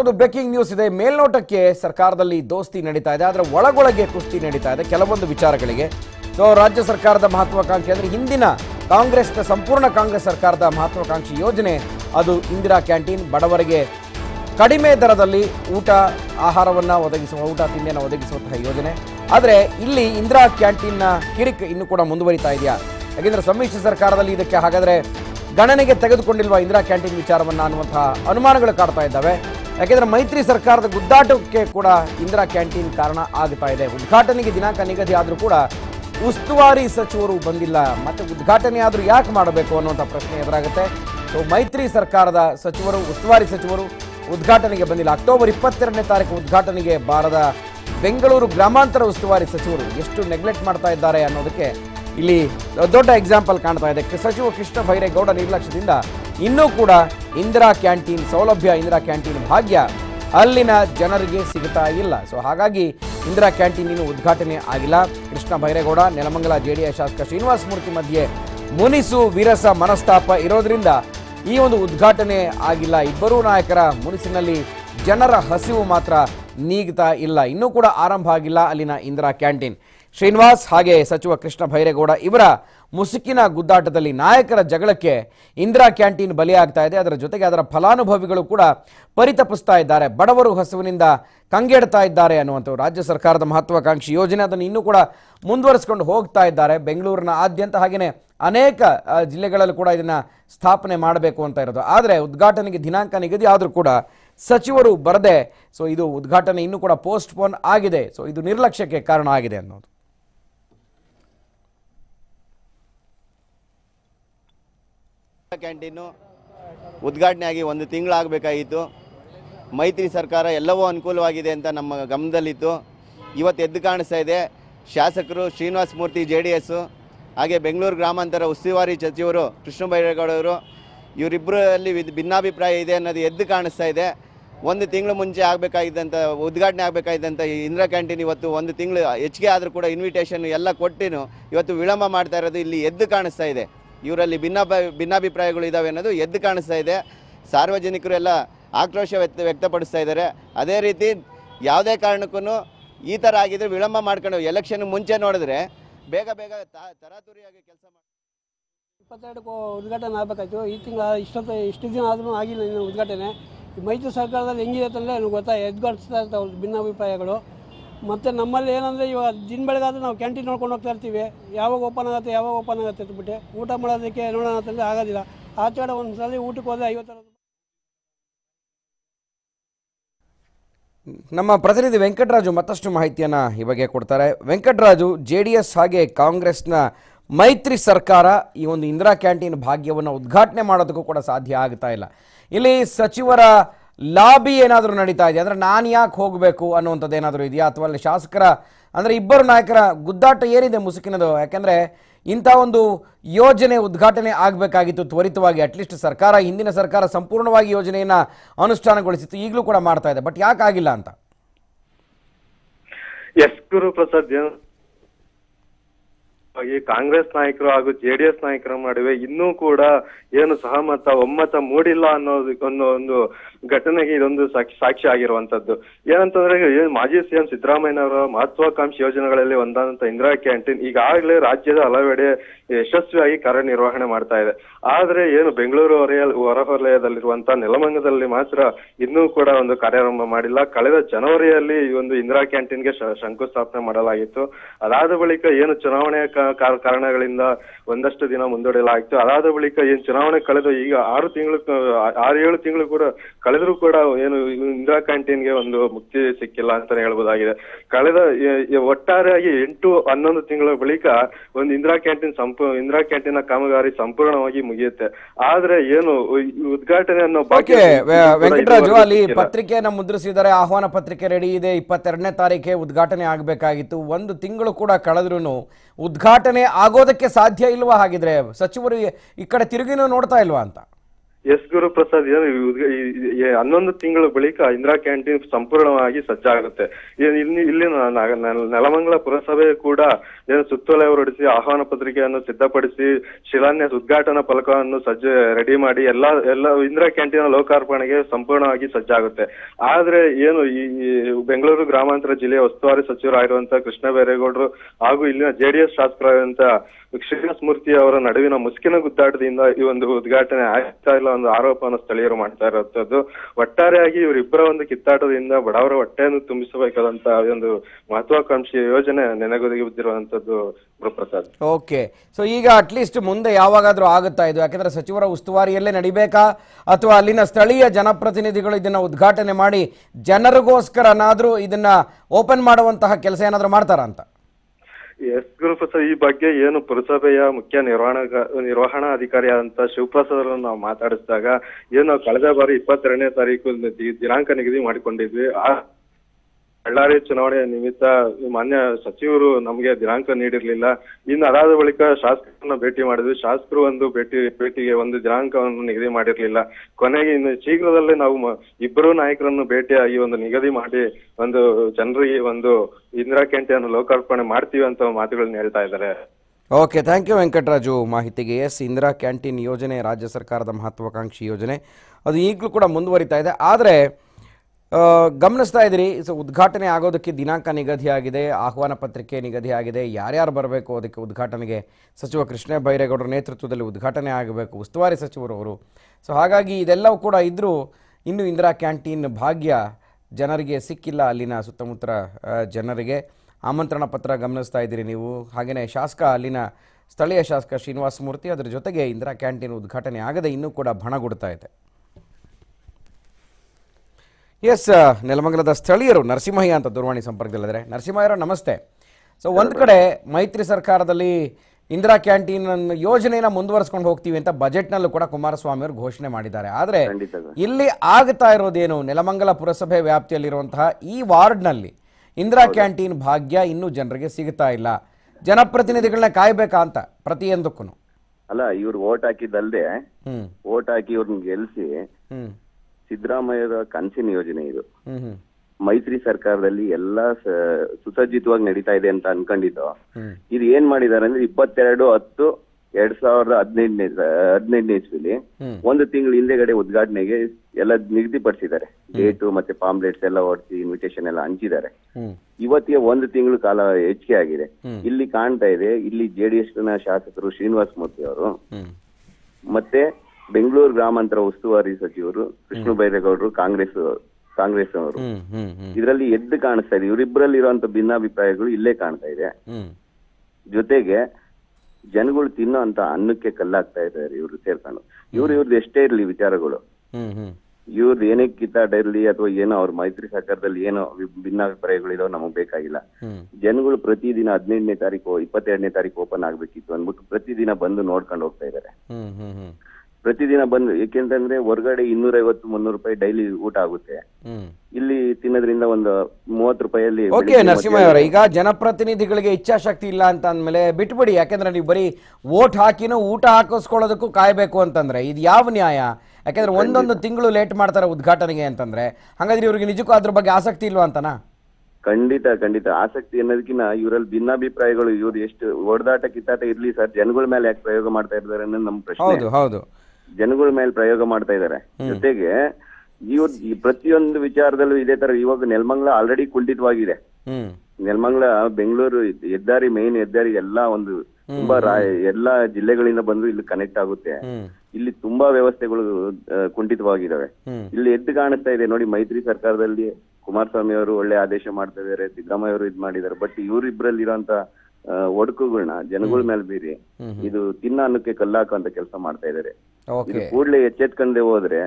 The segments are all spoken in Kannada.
ಒಂದು ಬ್ರೇಕಿಂಗ್ ನ್ಯೂಸ್ ಇದೆ ಮೇಲ್ನೋಟಕ್ಕೆ ಸರ್ಕಾರದಲ್ಲಿ ದೋಸ್ತಿ ನಡೀತಾ ಇದೆ ಆದರೆ ಒಳಗೊಳಗೆ ಕುಸ್ತಿ ನಡೀತಾ ಇದೆ ಕೆಲವೊಂದು ವಿಚಾರಗಳಿಗೆ ಸೊ ರಾಜ್ಯ ಸರ್ಕಾರದ ಮಹತ್ವಾಕಾಂಕ್ಷೆ ಅಂದರೆ ಹಿಂದಿನ ಕಾಂಗ್ರೆಸ್ ಸಂಪೂರ್ಣ ಕಾಂಗ್ರೆಸ್ ಸರ್ಕಾರದ ಮಹತ್ವಾಕಾಂಕ್ಷಿ ಯೋಜನೆ ಅದು ಇಂದಿರಾ ಕ್ಯಾಂಟೀನ್ ಬಡವರಿಗೆ ಕಡಿಮೆ ದರದಲ್ಲಿ ಊಟ ಆಹಾರವನ್ನು ಒದಗಿಸುವ ಊಟ ತಿಂಡಿಯನ್ನು ಒದಗಿಸುವಂತಹ ಯೋಜನೆ ಆದರೆ ಇಲ್ಲಿ ಇಂದಿರಾ ಕ್ಯಾಂಟೀನ್ನ ಕಿರಿಕ್ ಇನ್ನೂ ಕೂಡ ಮುಂದುವರಿತಾ ಇದೆಯಾ ಯಾಕೆಂದರೆ ಸಮ್ಮಿಶ್ರ ಸರ್ಕಾರದಲ್ಲಿ ಇದಕ್ಕೆ ಹಾಗಾದರೆ ಗಣನೆಗೆ ತೆಗೆದುಕೊಂಡಿರುವ ಇಂದಿರಾ ಕ್ಯಾಂಟೀನ್ ವಿಚಾರವನ್ನು ಅನ್ನುವಂತಹ ಅನುಮಾನಗಳು ಕಾಡ್ತಾ ಇದ್ದಾವೆ ಯಾಕೆಂದರೆ ಮೈತ್ರಿ ಸರ್ಕಾರದ ಗುದ್ದಾಟಕ್ಕೆ ಕೂಡ ಇಂದಿರಾ ಕ್ಯಾಂಟೀನ್ ಕಾರಣ ಆಗ್ತಾ ಇದೆ ಉದ್ಘಾಟನೆಗೆ ದಿನಾಂಕ ನಿಗದಿ ಆದರೂ ಕೂಡ ಉಸ್ತುವಾರಿ ಸಚಿವರು ಬಂದಿಲ್ಲ ಮತ್ತು ಉದ್ಘಾಟನೆ ಆದರೂ ಯಾಕೆ ಮಾಡಬೇಕು ಅನ್ನುವಂಥ ಪ್ರಶ್ನೆ ಎದುರಾಗುತ್ತೆ ಸೊ ಮೈತ್ರಿ ಸರ್ಕಾರದ ಸಚಿವರು ಉಸ್ತುವಾರಿ ಸಚಿವರು ಉದ್ಘಾಟನೆಗೆ ಬಂದಿಲ್ಲ ಅಕ್ಟೋಬರ್ ಇಪ್ಪತ್ತೆರಡನೇ ತಾರೀಕು ಉದ್ಘಾಟನೆಗೆ ಬಾರದ ಬೆಂಗಳೂರು ಗ್ರಾಮಾಂತರ ಉಸ್ತುವಾರಿ ಸಚಿವರು ಎಷ್ಟು ನೆಗ್ಲೆಕ್ಟ್ ಮಾಡ್ತಾ ಇದ್ದಾರೆ ಅನ್ನೋದಕ್ಕೆ ಇಲ್ಲಿ ದೊಡ್ಡ ಎಕ್ಸಾಂಪಲ್ ಕಾಣ್ತಾ ಇದೆ ಸಚಿವ ಕೃಷ್ಣ ಬೈರೇಗೌಡ ನಿರ್ಲಕ್ಷ್ಯದಿಂದ ಇನ್ನೂ ಕೂಡ ಇಂದಿರಾ ಕ್ಯಾಂಟೀನ್ ಸೌಲಭ್ಯ ಇಂದಿರಾ ಕ್ಯಾಂಟೀನ್ ಭಾಗ್ಯ ಅಲ್ಲಿನ ಜನರಿಗೆ ಸಿಗ್ತಾ ಇಲ್ಲ ಸೊ ಹಾಗಾಗಿ ಇಂದಿರಾ ಕ್ಯಾಂಟೀನ್ ಉದ್ಘಾಟನೆ ಆಗಿಲ್ಲ Krishna Byregowda Nelamangala J D S ಶಾಸಕ ಶ್ರೀನಿವಾಸ ಮೂರ್ತಿ ಮಧ್ಯೆ ಮುನಿಸು ವಿರಸ ಮನಸ್ತಾಪ ಇರೋದ್ರಿಂದ ಈ ಒಂದು ಉದ್ಘಾಟನೆ ಆಗಿಲ್ಲ ಇಬ್ಬರೂ ನಾಯಕರ ಮುನಿಸಿನಲ್ಲಿ ಜನರ ಹಸಿವು ಮಾತ್ರ ನೀಗ್ತಾ ಇಲ್ಲ ಇನ್ನೂ ಕೂಡ ಆರಂಭ ಆಗಿಲ್ಲ ಅಲ್ಲಿನ ಇಂದಿರಾ ಕ್ಯಾಂಟೀನ್ ಶ್ರೀನಿವಾಸ್ ಹಾಗೆ ಸಚಿವ ಕೃಷ್ಣ ಭೈರೇಗೌಡ ಇವರ ಮುಸುಕಿನ ಗುದ್ದಾಟದಲ್ಲಿ ನಾಯಕರ ಜಗಳಕ್ಕೆ ಇಂದಿರಾ ಕ್ಯಾಂಟೀನ್ ಬಲಿಯಾಗ್ತಾ ಇದೆ ಅದರ ಜೊತೆಗೆ ಅದರ ಫಲಾನುಭವಿಗಳು ಕೂಡ ಪರಿತಪಿಸ್ತಾ ಇದ್ದಾರೆ ಬಡವರು ಹಸುವಿನಿಂದ ಕಂಗೆಡ್ತಾ ಇದ್ದಾರೆ ಅನ್ನುವಂಥವ್ರು ರಾಜ್ಯ ಸರ್ಕಾರದ ಮಹತ್ವಾಕಾಂಕ್ಷಿ ಯೋಜನೆ ಅದನ್ನು ಇನ್ನೂ ಕೂಡ ಮುಂದುವರಿಸಿಕೊಂಡು ಹೋಗ್ತಾ ಇದ್ದಾರೆ ಬೆಂಗಳೂರಿನ ಆದ್ಯಂತ ಹಾಗೆಯೇ ಅನೇಕ ಜಿಲ್ಲೆಗಳಲ್ಲೂ ಕೂಡ ಇದನ್ನು ಸ್ಥಾಪನೆ ಮಾಡಬೇಕು ಅಂತ ಇರೋದು ಆದರೆ ಉದ್ಘಾಟನೆಗೆ ದಿನಾಂಕ ನಿಗದಿ ಆದರೂ ಕೂಡ ಸಚಿವರು ಬರದೆ ಸೊ ಇದು ಉದ್ಘಾಟನೆ ಇನ್ನೂ ಕೂಡ ಪೋಸ್ಟ್ಪೋನ್ ಆಗಿದೆ ಸೊ ಇದು ನಿರ್ಲಕ್ಷ್ಯಕ್ಕೆ ಕಾರಣ ಆಗಿದೆ ಅನ್ನೋದು ಕ್ಯಾಂಟೀನು ಉದ್ಘಾಟನೆ ಆಗಿ ಒಂದು ತಿಂಗಳಾಗಬೇಕಾಗಿತ್ತು ಮೈತ್ರಿ ಸರ್ಕಾರ ಎಲ್ಲವೂ ಅನುಕೂಲವಾಗಿದೆ ಅಂತ ನಮ್ಮ ಗಮನದಲ್ಲಿತ್ತು ಇವತ್ತು ಎದ್ದು ಕಾಣಿಸ್ತಾ ಇದೆ ಶಾಸಕರು Srinivasa Murthy J D S ಹಾಗೆ ಬೆಂಗಳೂರು ಗ್ರಾಮಾಂತರ ಉಸ್ತುವಾರಿ ಸಚಿವರು ಕೃಷ್ಣ ಬೈರೇಗೌಡವರು ಇವರಿಬ್ಬರಲ್ಲಿ ಭಿನ್ನಾಭಿಪ್ರಾಯ ಇದೆ ಅನ್ನೋದು ಎದ್ದು ಕಾಣಿಸ್ತಾ ಇದೆ ಒಂದು ತಿಂಗಳು ಮುಂಚೆ ಆಗಬೇಕಾಗಿದ್ದಂಥ ಉದ್ಘಾಟನೆ ಆಗಬೇಕಾಗಿದ್ದಂಥ ಇಂದಿರಾ ಕ್ಯಾಂಟೀನ್ ಇವತ್ತು ಒಂದು ತಿಂಗಳು ಹೆಚ್ಚಿಗೆ ಆದರೂ ಕೂಡ ಇನ್ವಿಟೇಷನ್ ಎಲ್ಲ ಕೊಟ್ಟಿನೂ ಇವತ್ತು ವಿಳಂಬ ಮಾಡ್ತಾ ಇರೋದು ಇಲ್ಲಿ ಎದ್ದು ಕಾಣಿಸ್ತಾ ಇದೆ ಇವರಲ್ಲಿ ಭಿನ್ನ ಭಿನ್ನಾಭಿಪ್ರಾಯಗಳು ಇದ್ದಾವೆ ಅನ್ನೋದು ಎದ್ದು ಕಾಣಿಸ್ತಾ ಇದೆ ಸಾರ್ವಜನಿಕರು ಎಲ್ಲ ಆಕ್ರೋಶ ವ್ಯಕ್ತ ವ್ಯಕ್ತಪಡಿಸ್ತಾ ಇದ್ದಾರೆ ಅದೇ ರೀತಿ ಯಾವುದೇ ಕಾರಣಕ್ಕೂ ಈ ಥರ ಆಗಿದ್ರೆ ವಿಳಂಬ ಮಾಡ್ಕೊಂಡು ಎಲೆಕ್ಷನ್ ಮುಂಚೆ ನೋಡಿದ್ರೆ ಬೇಗ ಬೇಗ ತರಾತುರಿಯಾಗಿ ಕೆಲಸ ಮಾಡಿ ಇಪ್ಪತ್ತೆರಡಕ್ಕೂ ಉದ್ಘಾಟನೆ ಆಗಬೇಕಾಯ್ತು ಈ ತಿಂಗಳ ಇಷ್ಟೊತ್ತು ಇಷ್ಟು ದಿನ ಆದರೂ ಆಗಿಲ್ಲ ಇನ್ನು ಉದ್ಘಾಟನೆ ಮೈತ್ರಿ ಸರ್ಕಾರದಲ್ಲಿ ಹೆಂಗಿದೆ ಅಂತಂದರೆ ನನಗೆ ಗೊತ್ತಾ ಎದ್ಗಾಡಿಸ್ತಾ ಇರ್ತಾವೆ ಭಿನ್ನಾಭಿಪ್ರಾಯಗಳು ಮತ್ತು ನಮ್ಮಲ್ಲಿ ಏನಂದರೆ ಇವಾಗ ದಿನ ಬೆಳಗಾದ್ರೆ ನಾವು ಕ್ಯಾಂಟೀನ್ ನೋಡ್ಕೊಂಡು ಹೋಗ್ತಾ ಇರ್ತೀವಿ ಯಾವಾಗ ಓಪನ್ ಆಗುತ್ತೆ ಯಾವಾಗ ಓಪನ್ ಆಗುತ್ತೆ ಅಂದ್ಬಿಟ್ಟು ಊಟ ಮಾಡೋದಕ್ಕೆ ನೋಡೋಣ ಆಗೋದಿಲ್ಲ ಆಚರಣ ಒಂದು ಸಲ ಊಟಕ್ಕೆ ಹೋದರೆ ಐವತ್ತರ ನಮ್ಮ ಪ್ರತಿನಿಧಿ ವೆಂಕಟರಾಜು ಮತ್ತಷ್ಟು ಮಾಹಿತಿಯನ್ನು ಈ ಬಗ್ಗೆ ಕೊಡ್ತಾರೆ ವೆಂಕಟರಾಜು ಜೆ ಡಿ ಎಸ್ ಹಾಗೆ ಕಾಂಗ್ರೆಸ್ನ ಮೈತ್ರಿ ಸರ್ಕಾರ ಈ ಒಂದು ಇಂದಿರಾ ಕ್ಯಾಂಟೀನ್ ಭಾಗ್ಯವನ್ನು ಉದ್ಘಾಟನೆ ಮಾಡೋದಕ್ಕೂ ಕೂಡ ಸಾಧ್ಯ ಆಗ್ತಾ ಇಲ್ಲ ಇಲ್ಲಿ ಸಚಿವರ ಲಾಬಿ ಏನಾದರೂ ನಡೀತಾ ಇದೆಯಾ ಅಂದರೆ ನಾನು ಯಾಕೆ ಹೋಗಬೇಕು ಅನ್ನುವಂಥದ್ದು ಏನಾದರೂ ಇದೆಯಾ ಅಥವಾ ಅಲ್ಲಿ ಶಾಸಕರ ಅಂದರೆ ಇಬ್ಬರು ನಾಯಕರ ಗುದ್ದಾಟ ಏನಿದೆ ಮುಸುಕಿನದು ಯಾಕೆಂದರೆ ಇಂಥ ಒಂದು ಯೋಜನೆ ಉದ್ಘಾಟನೆ ಆಗಬೇಕಾಗಿತ್ತು ತ್ವರಿತವಾಗಿ ಅಟ್ಲೀಸ್ಟ್ ಸರ್ಕಾರ ಹಿಂದಿನ ಸರ್ಕಾರ ಸಂಪೂರ್ಣವಾಗಿ ಯೋಜನೆಯನ್ನು ಅನುಷ್ಠಾನಗೊಳಿಸಿತ್ತು ಈಗಲೂ ಕೂಡ ಮಾಡ್ತಾ ಇದೆ ಬಟ್ ಯಾಕೆ ಆಗಿಲ್ಲ ಅಂತ ಎಸ್ ಗುರು ಪ್ರಸಾದ್ ಈ ಕಾಂಗ್ರೆಸ್ ನಾಯಕರು ಹಾಗೂ ಜೆಡಿಎಸ್ ನಾಯಕರ ನಡುವೆ ಇನ್ನೂ ಕೂಡ ಏನು ಸಹಮತ ಒಮ್ಮತ ಮೂಡಿಲ್ಲ ಅನ್ನೋದಕ್ಕೊಂದು ಒಂದು ಘಟನೆಗೆ ಇದೊಂದು ಸಾಕ್ಷಿ ಸಾಕ್ಷಿ ಆಗಿರುವಂತದ್ದು ಏನಂತಂದ್ರೆ ಮಾಜಿ ಸಿಎಂ ಅವರ ಮಹತ್ವಾಕಾಂಕ್ಷಿ ಯೋಜನೆಗಳಲ್ಲಿ ಒಂದಾದಂತ ಇಂದಿರಾ ಕ್ಯಾಂಟೀನ್ ಈಗಾಗಲೇ ರಾಜ್ಯದ ಹಲವೆಡೆ ಯಶಸ್ವಿಯಾಗಿ ಕಾರ್ಯನಿರ್ವಹಣೆ ಮಾಡ್ತಾ ಇದೆ ಆದ್ರೆ ಏನು ಬೆಂಗಳೂರು ವಲಯ ಹೊರವಲಯದಲ್ಲಿರುವಂತಹ ನೆಲಮಂಗದಲ್ಲಿ ಮಾತ್ರ ಇನ್ನೂ ಕೂಡ ಒಂದು ಕಾರ್ಯಾರಂಭ ಮಾಡಿಲ್ಲ ಕಳೆದ ಜನವರಿಯಲ್ಲಿ ಈ ಒಂದು ಇಂದಿರಾ ಕ್ಯಾಂಟೀನ್ಗೆ ಶಂಕುಸ್ಥಾಪನೆ ಮಾಡಲಾಗಿತ್ತು ಅದಾದ ಬಳಿಕ ಏನು ಚುನಾವಣೆಯ ಕಾರಣಗಳಿಂದ ಒಂದಷ್ಟು ದಿನ ಮುಂದೂಡಲಾಯಿತು ಅದಾದ ಬಳಿಕ ಏನ್ ಚುನಾವಣೆ ಕಳೆದು ಈಗ ಆರು ತಿಂಗಳು ಆರು ಏಳು ತಿಂಗಳು ಕೂಡ ಕಳೆದ್ರೂ ಕೂಡ ಏನು ಇಂದಿರಾ ಕ್ಯಾಂಟೀನ್ಗೆ ಒಂದು ಮುಕ್ತಿ ಸಿಕ್ಕಿಲ್ಲ ಅಂತಾನೆ ಹೇಳ್ಬೋದಾಗಿದೆ ಕಳೆದ ಒಟ್ಟಾರೆಯಾಗಿ ಎಂಟು ಹನ್ನೊಂದು ತಿಂಗಳ ಬಳಿಕ ಒಂದು ಇಂದಿರಾ ಕ್ಯಾಂಟೀನ್ ಸಂಪೂ ಇಂದಿರಾ ಕ್ಯಾಂಟೀನ್ ನ ಕಾಮಗಾರಿ ಸಂಪೂರ್ಣವಾಗಿ ಮುಗಿಯುತ್ತೆ ಆದ್ರೆ ಏನು ಉದ್ಘಾಟನೆ ಅನ್ನೋ ಬಗ್ಗೆ ವೆಂಕಟರಾಜು ಅಲ್ಲಿ ಪತ್ರಿಕೆಯನ್ನ ಮುದ್ರಿಸಿದರೆ ಆಹ್ವಾನ ಪತ್ರಿಕೆ ರೆಡಿ ಇದೆ ಇಪ್ಪತ್ತೆರಡನೇ ತಾರೀಕೆ ಉದ್ಘಾಟನೆ ಆಗಬೇಕಾಗಿತ್ತು ಒಂದು ತಿಂಗಳು ಕೂಡ ಕಳೆದ್ರೂ ಉದ್ಘಾಟನೆ ಆಗೋದಕ್ಕೆ ಸಾಧ್ಯ ಇಲ್ವಾ ಹಾಗಿದ್ರೆ ಸಚಿವರು ಈ ಕಡೆ ತಿರುಗಿನೂ ನೋಡ್ತಾ ಇಲ್ವಾ ಅಂತ ಎಸ್ ಗುರು ಗುರುಪ್ರಸಾದ್ ಹನ್ನೊಂದು ತಿಂಗಳ ಬಳಿಕ ಇಂದಿರಾ ಕ್ಯಾಂಟೀನ್ ಸಂಪೂರ್ಣವಾಗಿ ಸಜ್ಜಾಗುತ್ತೆ ಇಲ್ಲಿ ನೆಲಮಂಗಲ ಪುರಸಭೆ ಕೂಡ ಏನು ಸುತ್ತೋಲೆ ಹೊರಡಿಸಿ ಆಹ್ವಾನ ಪತ್ರಿಕೆಯನ್ನು ಸಿದ್ಧಪಡಿಸಿ ಶಿಲಾನ್ಯಾಸ ಉದ್ಘಾಟನಾ ಫಲಕವನ್ನು ಸಜ್ಜ ರೆಡಿ ಮಾಡಿ ಎಲ್ಲಾ ಎಲ್ಲ ಇಂದಿರಾ ಕ್ಯಾಂಟೀನ್ ಲೋಕಾರ್ಪಣೆಗೆ ಸಂಪೂರ್ಣವಾಗಿ ಸಜ್ಜಾಗುತ್ತೆ ಆದ್ರೆ ಏನು ಈ ಬೆಂಗಳೂರು ಗ್ರಾಮಾಂತರ ಜಿಲ್ಲೆಯ ಉಸ್ತುವಾರಿ ಸಚಿವರಾಗಿರುವಂತಹ ಕೃಷ್ಣ ಬೈರೇಗೌಡರು ಹಾಗೂ ಇಲ್ಲಿನ ಜೆಡಿಎಸ್ ಶಾಸಕರಾದಂತಹ ಮೂರ್ತಿ ಅವರ ನಡುವಿನ ಮುಸ್ಕಿನ ಗುದ್ದಾಟದಿಂದ ಈ ಒಂದು ಉದ್ಘಾಟನೆ ಆಗ್ತಾ ಇಲ್ಲ ಒಂದು ಆರೋಪವನ್ನು ಸ್ಥಳೀಯರು ಮಾಡ್ತಾ ಇರುವಂತದ್ದು ಒಟ್ಟಾರೆಯಾಗಿ ಇವರಿಬ್ಬರ ಒಂದು ಕಿತ್ತಾಟದಿಂದ ಬಡವರ ಹೊಟ್ಟೆಯನ್ನು ತುಂಬಿಸಬೇಕಾದಂತಹ ಒಂದು ಮಹತ್ವಾಕಾಂಕ್ಷೆಯ ಯೋಜನೆ ನೆನೆಗೊದಗಿ ಬಿದ್ದಿರುವಂತದ್ದು ಗುರುಪ್ರಸಾದ್ ಓಕೆ ಸೊ ಈಗ ಅಟ್ಲೀಸ್ಟ್ ಮುಂದೆ ಯಾವಾಗಾದ್ರೂ ಆಗುತ್ತಾ ಇದು ಯಾಕಂದ್ರೆ ಸಚಿವರ ಉಸ್ತುವಾರಿಯಲ್ಲೇ ನಡಿಬೇಕಾ ಅಥವಾ ಅಲ್ಲಿನ ಸ್ಥಳೀಯ ಜನಪ್ರತಿನಿಧಿಗಳು ಇದನ್ನ ಉದ್ಘಾಟನೆ ಮಾಡಿ ಜನರಿಗೋಸ್ಕರನಾದ್ರೂ ಇದನ್ನ ಓಪನ್ ಮಾಡುವಂತಹ ಕೆಲಸ ಏನಾದ್ರೂ ಮಾಡ್ತಾರ ಅಂತ ಎಸ್ ಗುರುಪ್ರಸಾದ್ ಈ ಬಗ್ಗೆ ಏನು ಪುರಸಭೆಯ ಮುಖ್ಯ ನಿರ್ವಹಣಾ ನಿರ್ವಹಣಾಧಿಕಾರಿಯಾದಂತ ಶಿವಪ್ರಸಾದ್ ಅವರನ್ನು ನಾವು ಮಾತಾಡಿಸಿದಾಗ ಏನು ಕಳೆದ ಬಾರಿ ಇಪ್ಪತ್ತೆರಡನೇ ತಾರೀಕು ದಿನಾಂಕ ನಿಗದಿ ಮಾಡಿಕೊಂಡಿದ್ವಿ ಆ ಬಳ್ಳಾರಿ ಚುನಾವಣೆ ನಿಮಿತ್ತ ಮಾನ್ಯ ಸಚಿವರು ನಮಗೆ ದಿನಾಂಕ ನೀಡಿರ್ಲಿಲ್ಲ ಇನ್ನು ಅದಾದ ಬಳಿಕ ಶಾಸಕರನ್ನ ಭೇಟಿ ಮಾಡಿದ್ವಿ ಶಾಸಕರು ಒಂದು ಭೇಟಿ ಭೇಟಿಗೆ ಒಂದು ದಿನಾಂಕವನ್ನು ನಿಗದಿ ಮಾಡಿರ್ಲಿಲ್ಲ ಕೊನೆಗೆ ಇನ್ನು ಶೀಘ್ರದಲ್ಲೇ ನಾವು ಇಬ್ಬರು ನಾಯಕರನ್ನು ಭೇಟಿಯಾಗಿ ಒಂದು ನಿಗದಿ ಮಾಡಿ ಒಂದು ಜನರಿಗೆ ಒಂದು ಇಂದಿರಾ ಕ್ಯಾಂಟೀನ್ ಲೋಕಾರ್ಪಣೆ ಮಾಡ್ತೀವಿ ಅಂತ ಮಾತುಗಳನ್ನ ಹೇಳ್ತಾ ಇದ್ದಾರೆ ಓಕೆ ಥ್ಯಾಂಕ್ ಯು ವೆಂಕಟರಾಜು ಮಾಹಿತಿಗೆ ಎಸ್ ಇಂದಿರಾ ಕ್ಯಾಂಟೀನ್ ಯೋಜನೆ ರಾಜ್ಯ ಸರ್ಕಾರದ ಮಹತ್ವಾಕಾಂಕ್ಷಿ ಯೋಜನೆ ಅದು ಈಗಲೂ ಕೂಡ ಮುಂದುವರಿತಾ ಇದೆ ಆದರೆ ಗಮನಿಸ್ತಾ ಇದ್ದೀರಿ ಸೊ ಉದ್ಘಾಟನೆ ಆಗೋದಕ್ಕೆ ದಿನಾಂಕ ನಿಗದಿಯಾಗಿದೆ ಆಹ್ವಾನ ಪತ್ರಿಕೆ ನಿಗದಿಯಾಗಿದೆ ಯಾರ್ಯಾರು ಬರಬೇಕು ಅದಕ್ಕೆ ಉದ್ಘಾಟನೆಗೆ ಸಚಿವ ಕೃಷ್ಣ ಬೈರೇಗೌಡರ ನೇತೃತ್ವದಲ್ಲಿ ಉದ್ಘಾಟನೆ ಆಗಬೇಕು ಉಸ್ತುವಾರಿ ಸಚಿವರು ಅವರು ಸೊ ಹಾಗಾಗಿ ಇದೆಲ್ಲವೂ ಕೂಡ ಇದ್ದರೂ ಇನ್ನು ಇಂದಿರಾ ಕ್ಯಾಂಟೀನ್ ಭಾಗ್ಯ ಜನರಿಗೆ ಸಿಕ್ಕಿಲ್ಲ ಅಲ್ಲಿನ ಸುತ್ತಮುತ್ತ ಜನರಿಗೆ ಆಮಂತ್ರಣ ಪತ್ರ ಗಮನಿಸ್ತಾ ಇದ್ದೀರಿ ನೀವು ಹಾಗೆಯೇ ಶಾಸಕ ಅಲ್ಲಿನ ಸ್ಥಳೀಯ ಶಾಸಕ ಶ್ರೀನಿವಾಸ ಮೂರ್ತಿ ಅದರ ಜೊತೆಗೆ ಇಂದಿರಾ ಕ್ಯಾಂಟೀನ್ ಉದ್ಘಾಟನೆ ಆಗದೆ ಇನ್ನೂ ಕೂಡ ಬಣಗೊಡ್ತಾ ಇದೆ ಎಸ್ ನೆಲಮಂಗಲದ uh, ಸ್ಥಳೀಯರು ನರಸಿಂಹಯ್ಯ ಅಂತ ದೂರವಾಣಿ ಸಂಪರ್ಕದಲ್ಲಿದ್ದಾರೆ ನರಸಿಂಹಯ್ಯರ ನಮಸ್ತೆ ಸೊ ಒಂದು ಕಡೆ ಮೈತ್ರಿ ಸರ್ಕಾರದಲ್ಲಿ ಇಂದಿರಾ ಕ್ಯಾಂಟೀನ್ ಯೋಜನೆಯನ್ನ ಮುಂದುವರಿಸ್ಕೊಂಡು ಹೋಗ್ತೀವಿ ಅಂತ ನಲ್ಲೂ ಕೂಡ ಕುಮಾರಸ್ವಾಮಿ ಅವರು ಘೋಷಣೆ ಮಾಡಿದ್ದಾರೆ ಆದರೆ ಇಲ್ಲಿ ಆಗ್ತಾ ಇರೋದೇನು ನೆಲಮಂಗಲ ಪುರಸಭೆ ವ್ಯಾಪ್ತಿಯಲ್ಲಿರುವಂತಹ ಈ ವಾರ್ಡ್ನಲ್ಲಿ ಇಂದಿರಾ ಕ್ಯಾಂಟೀನ್ ಭಾಗ್ಯ ಇನ್ನೂ ಜನರಿಗೆ ಸಿಗ್ತಾ ಇಲ್ಲ ಜನಪ್ರತಿನಿಧಿಗಳನ್ನ ಕಾಯ್ಬೇಕಾ ಅಂತ ಪ್ರತಿಯೊಂದಕ್ಕೂ ಅಲ್ಲ ಇವ್ರು ಓಟ್ ಹ್ಮ್ ಓಟ್ ಹಾಕಿ ಇವ್ರನ್ನ ಗೆಲ್ಸಿ ಸಿದ್ದರಾಮಯ್ಯರ ಕನಸಿನ ಯೋಜನೆ ಇದು ಮೈತ್ರಿ ಸರ್ಕಾರದಲ್ಲಿ ಎಲ್ಲಾ ಸುಸಜ್ಜಿತವಾಗಿ ನಡೀತಾ ಇದೆ ಅಂತ ಅನ್ಕೊಂಡಿದ್ದು ಇದು ಏನ್ ಮಾಡಿದ್ದಾರೆ ಅಂದ್ರೆ ಇಪ್ಪತ್ತೆರಡು ಹತ್ತು ಎರಡ್ ಸಾವಿರದ ಹದಿನೆಂಟನೇ ಹದಿನೆಂಟನೇ ಇಸ್ವಿಲಿ ಒಂದು ತಿಂಗಳು ಹಿಂದೆಗಡೆ ಉದ್ಘಾಟನೆಗೆ ಎಲ್ಲ ನಿಗದಿಪಡಿಸಿದ್ದಾರೆ ಡೇಟು ಮತ್ತೆ ಪಾಂಪ್ಲೆಟ್ಸ್ ಎಲ್ಲ ಹೊಡೆಸಿ ಇನ್ವಿಟೇಷನ್ ಎಲ್ಲ ಹಂಚಿದ್ದಾರೆ ಇವತ್ತಿಗೆ ಒಂದು ತಿಂಗಳು ಕಾಲ ಹೆಚ್ಚಿಗೆ ಆಗಿದೆ ಇಲ್ಲಿ ಕಾಣ್ತಾ ಇದೆ ಇಲ್ಲಿ ಜೆಡಿಎಸ್ ನ ಶಾಸಕರು ಶ್ರೀನಿವಾಸ ಮೂರ್ತಿ ಅವರು ಮತ್ತೆ ಬೆಂಗಳೂರು ಗ್ರಾಮಾಂತರ ಉಸ್ತುವಾರಿ ಸಚಿವರು ಕೃಷ್ಣ ಬೈರೇಗೌಡರು ಕಾಂಗ್ರೆಸ್ ಕಾಂಗ್ರೆಸ್ ಅವರು ಇದರಲ್ಲಿ ಎದ್ದು ಕಾಣಿಸ್ತಾ ಇದೆ ಇವರಿಬ್ಬರಲ್ಲಿ ಇರುವಂತ ಭಿನ್ನಾಭಿಪ್ರಾಯಗಳು ಇಲ್ಲೇ ಕಾಣ್ತಾ ಇದೆ ಜೊತೆಗೆ ಜನಗಳು ತಿನ್ನೋ ಅಂತ ಅನ್ನಕ್ಕೆ ಕಲ್ಲಾಗ್ತಾ ಇದ್ದಾರೆ ಇವರು ಸೇರ್ಕೊಂಡು ಇವ್ರು ಇವ್ರದ್ದು ಎಷ್ಟೇ ಇರಲಿ ವಿಚಾರಗಳು ಇವ್ರದ್ದು ಏನೇ ಕಿತ್ತಾಟ ಇರ್ಲಿ ಅಥವಾ ಏನೋ ಅವ್ರ ಮೈತ್ರಿ ಸರ್ಕಾರದಲ್ಲಿ ಏನೋ ಇದಾವೆ ನಮಗ್ ಬೇಕಾಗಿಲ್ಲ ಜನಗಳು ಪ್ರತಿದಿನ ಹದಿನೆಂಟನೇ ತಾರೀಕು ಇಪ್ಪತ್ತೆರಡನೇ ತಾರೀಕು ಓಪನ್ ಆಗ್ಬೇಕಿತ್ತು ಪ್ರತಿ ಪ್ರತಿದಿನ ಬಂದು ನೋಡ್ಕೊಂಡು ಹೋಗ್ತಾ ಇದ್ದಾರೆ ಪ್ರತಿದಿನ ಬಂದು ಏಕೆಂತಂದ್ರೆ ಹೊರಗಡೆ ಇನ್ನೂರೈವತ್ತು ಮುನ್ನೂರು ರೂಪಾಯಿ ಡೈಲಿ ಊಟ ಆಗುತ್ತೆ ಇಲ್ಲಿ ತಿನ್ನೋದ್ರಿಂದ ಒಂದು ಮೂವತ್ ರೂಪಾಯಲ್ಲಿ ಓಕೆ ಈಗ ಜನಪ್ರತಿನಿಧಿಗಳಿಗೆ ಇಚ್ಛಾಶಕ್ತಿ ಇಲ್ಲ ಅಂತ ಅಂದ್ಮೇಲೆ ಬಿಟ್ಬಿಡಿ ಯಾಕೆಂದ್ರೆ ನೀವು ಬರೀ ಓಟ್ ಹಾಕಿನೂ ಊಟ ಹಾಕಿಸ್ಕೊಳ್ಳೋದಕ್ಕೂ ಕಾಯಬೇಕು ಅಂತಂದ್ರೆ ಇದು ಯಾವ ನ್ಯಾಯ ಯಾಕಂದ್ರೆ ಒಂದೊಂದು ತಿಂಗಳು ಲೇಟ್ ಮಾಡ್ತಾರೆ ಉದ್ಘಾಟನೆಗೆ ಅಂತಂದ್ರೆ ಹಾಗಾದ್ರೆ ಇವ್ರಿಗೆ ನಿಜಕ್ಕೂ ಅದ್ರ ಬಗ್ಗೆ ಆಸಕ್ತಿ ಇಲ್ವಾ ಅಂತನಾ ಖಂಡಿತ ಖಂಡಿತ ಆಸಕ್ತಿ ಅನ್ನೋದಕ್ಕಿಂತ ಇವರಲ್ಲಿ ಭಿನ್ನಾಭಿಪ್ರಾಯಗಳು ಇವ್ರು ಎಷ್ಟು ಹೊಡೆದಾಟ ಕಿತ್ತಾಟ ಇರ್ಲಿ ಸರ್ ಜನಗಳ ಮೇಲೆ ಯಾಕೆ ಪ್ರಯೋಗ ಮಾಡ್ತಾ ಇದ್ದಾರೆ ಅನ್ನೋದು ನಮ್ಮ ಪ್ರಶ್ನೆ ಹೌದು ಹೌದು ಜನಗಳ ಮೇಲೆ ಪ್ರಯೋಗ ಮಾಡ್ತಾ ಇದ್ದಾರೆ ಜೊತೆಗೆ ಈ ಪ್ರತಿಯೊಂದು ವಿಚಾರದಲ್ಲೂ ಇದೇ ತರ ಇವಾಗ ನೆಲಮಂಗ್ಲ ಆಲ್ರೆಡಿ ಕುಂಠಿತವಾಗಿದೆ ನೆಲಮಂಗ್ಲ ಬೆಂಗಳೂರು ಹೆದ್ದಾರಿ ಮೇನ್ ಹೆದ್ದಾರಿ ಎಲ್ಲಾ ಒಂದು ತುಂಬಾ ಎಲ್ಲಾ ಜಿಲ್ಲೆಗಳಿಂದ ಬಂದು ಇಲ್ಲಿ ಕನೆಕ್ಟ್ ಆಗುತ್ತೆ ಇಲ್ಲಿ ತುಂಬಾ ವ್ಯವಸ್ಥೆಗಳು ಕುಂಠಿತವಾಗಿದ್ದಾವೆ ಇಲ್ಲಿ ಎದ್ದು ಕಾಣಿಸ್ತಾ ಇದೆ ನೋಡಿ ಮೈತ್ರಿ ಸರ್ಕಾರದಲ್ಲಿ ಕುಮಾರಸ್ವಾಮಿ ಅವರು ಒಳ್ಳೆ ಆದೇಶ ಮಾಡ್ತಾ ಇದಾರೆ ಸಿದ್ದರಾಮಯ್ಯ ಅವರು ಇದ್ ಮಾಡಿದ್ದಾರೆ ಬಟ್ ಇವರಿಬ್ರಲ್ಲಿ ಇರೋಂತ ಒಡಕುಗಳನ್ನ ಜನಗಳ ಮೇಲೆ ಬೀರಿ ಇದು ತಿನ್ನ ಅನ್ನಕ್ಕೆ ಕಲ್ಲಾಕುವಂತ ಕೆಲಸ ಮಾಡ್ತಾ ಇದ್ದಾರೆ ಕೂಡಲೇ ಎಚ್ಚೆತ್ಕೊಂಡೇ ಹೋದ್ರೆ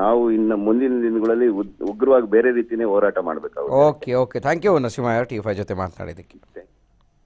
ನಾವು ಇನ್ನು ಮುಂದಿನ ದಿನಗಳಲ್ಲಿ ಉಗ್ರವಾಗಿ ಬೇರೆ ರೀತಿನೇ ಹೋರಾಟ ಮಾಡ್ಬೇಕಲ್ಲ okay okay thank you Narasimha ಟಿ ಫೈ ಜೊತೆ ಮಾತನಾಡಿದ್ದಕ್ಕೆ